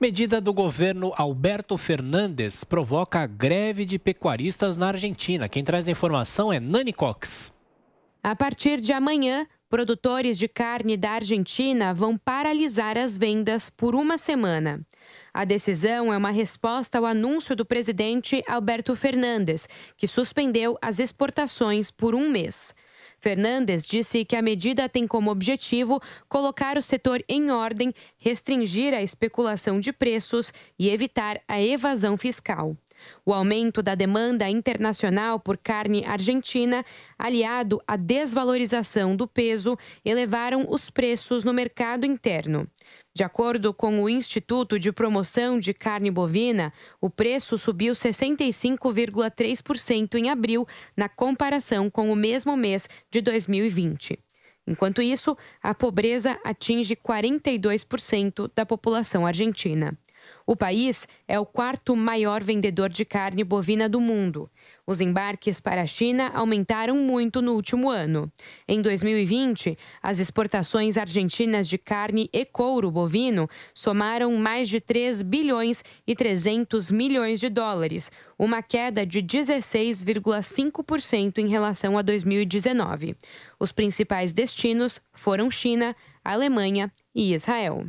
Medida do governo Alberto Fernandes provoca greve de pecuaristas na Argentina. Quem traz a informação é Nani Cox. A partir de amanhã, produtores de carne da Argentina vão paralisar as vendas por uma semana. A decisão é uma resposta ao anúncio do presidente Alberto Fernandes, que suspendeu as exportações por um mês. Fernandes disse que a medida tem como objetivo colocar o setor em ordem, restringir a especulação de preços e evitar a evasão fiscal. O aumento da demanda internacional por carne argentina, aliado à desvalorização do peso, elevaram os preços no mercado interno. De acordo com o Instituto de Promoção de Carne Bovina, o preço subiu 65,3% em abril, na comparação com o mesmo mês de 2020. Enquanto isso, a pobreza atinge 42% da população argentina. O país é o quarto maior vendedor de carne bovina do mundo. Os embarques para a China aumentaram muito no último ano. Em 2020, as exportações argentinas de carne e couro bovino somaram mais de 3 bilhões e 300 milhões de dólares, uma queda de 16,5% em relação a 2019. Os principais destinos foram China, Alemanha e Israel.